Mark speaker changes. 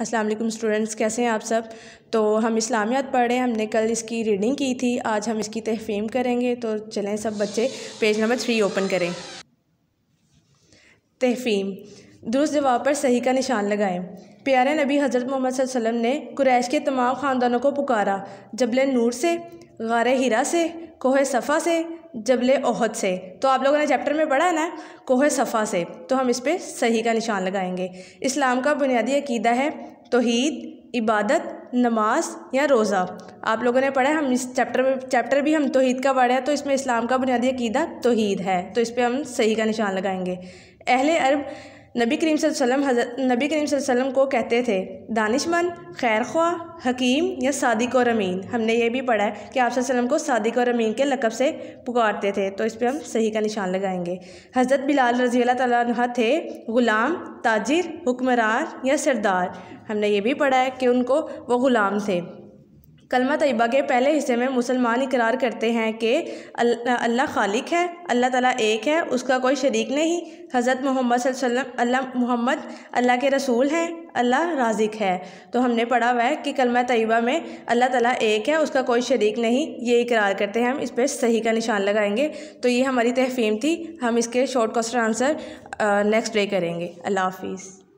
Speaker 1: अस्सलाम वालेकुम स्टूडेंट्स कैसे हैं आप सब तो हम इस्लामियात पढ़ रहे हैं हमने कल इसकी रीडिंग की थी आज हम इसकी तहफ़ीम करेंगे तो चलें सब बच्चे पेज नंबर थ्री ओपन करें तहफ़ीम दुरुस्त जवाब पर सही का निशान लगाएं प्यारे नबी हज़रत मोहम्मद वसल्लम ने कुरैश के तमाम ख़ानदानों को पुकारा जबल नूर से गार हीरा से कोह सफ़ा से जबल ओहद से तो आप लोगों ने चैप्टर में पढ़ा है ना कोह सफ़ा से तो हम इस पर सही का निशान लगाएंगे इस्लाम का बुनियादी अकीदा है तोहद इबादत नमाज या रोज़ा आप लोगों ने पढ़ा है हम इस चैप्टर में चैप्टर भी हम तोहद का पढ़े हैं तो इसमें इस्लाम का बुनियादी अकीदा तोहद है तो इस पर हम सही का निशान लगाएंगे अहले अरब नबी करीम सल्लम नबी करीम सल्लम को कहते थे दानिशमंद खैर ख्वा हकीम या सादिक और अमीन हमने ये भी पढ़ा है कि आप सल्लम को सादिक और अमीन के लकब से पुकारते थे तो इस पर हम सही का निशान लगाएंगे हज़रत बिलाल रजी अल्लाह थे ग़ुलाम ताजिर हुक्मरान या सरदार हमने ये भी पढ़ा है कि उनको वो ग़ुलाम थे कलमा तयबा के पहले हिस्से में मुसलमान इकरार करते हैं कि अल्लाह खालिक है अल्लाह ताला एक है उसका कोई शरीक नहीं हज़रत मोहम्मद अल्लाह मोहम्मद अल्लाह के रसूल हैं अल्लाह राजिक है तो हमने पढ़ा हुआ है कि कलमा तयबा में अल्लाह ताला एक है उसका कोई शरीक नहीं ये इकरार करते हैं हम इस पर सही का निशान लगाएंगे तो ये हमारी तहफ़ीम थी हम इसके short question answer next day करेंगे अल्लाह हाफिज़